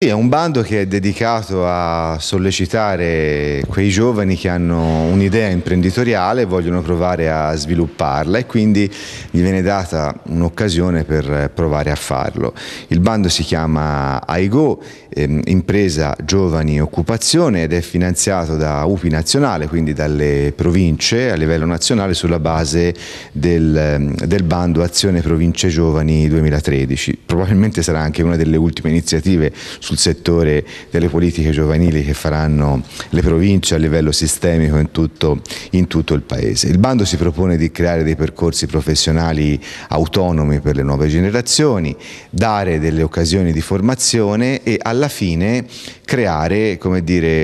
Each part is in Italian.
Sì, è un bando che è dedicato a sollecitare quei giovani che hanno un'idea imprenditoriale e vogliono provare a svilupparla e quindi gli viene data un'occasione per provare a farlo. Il bando si chiama AIGO, ehm, impresa giovani occupazione ed è finanziato da UPI nazionale, quindi dalle province a livello nazionale sulla base del, ehm, del bando Azione Province Giovani 2013. Probabilmente sarà anche una delle ultime iniziative sul settore delle politiche giovanili che faranno le province a livello sistemico in tutto, in tutto il Paese. Il bando si propone di creare dei percorsi professionali autonomi per le nuove generazioni, dare delle occasioni di formazione e alla fine creare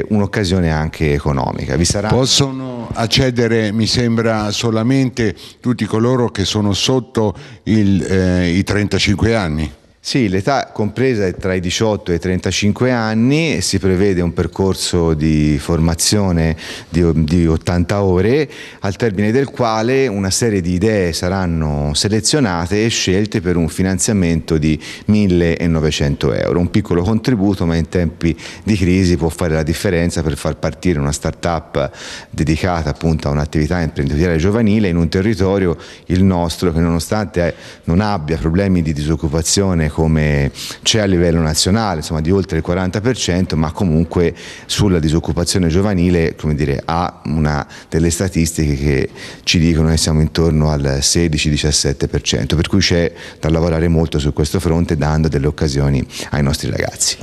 un'occasione anche economica. Sarà... Possono accedere, mi sembra, solamente tutti coloro che sono sotto il, eh, i 35 anni? Sì, l'età compresa è tra i 18 e i 35 anni e si prevede un percorso di formazione di, di, 80 ore, al termine del quale una serie di idee saranno selezionate e scelte per un finanziamento di 1.900 euro. Un piccolo contributo, ma in tempi di crisi può fare la differenza per far partire una start-up dedicata appunto a un'attività imprenditoriale giovanile in un territorio, il nostro, che nonostante non abbia problemi di disoccupazione come c'è a livello nazionale, insomma di oltre il 40%, ma comunque sulla disoccupazione giovanile dire, ha una, delle statistiche che ci dicono che siamo intorno al 16-17%, per cui c'è da lavorare molto su questo fronte dando delle occasioni ai nostri ragazzi.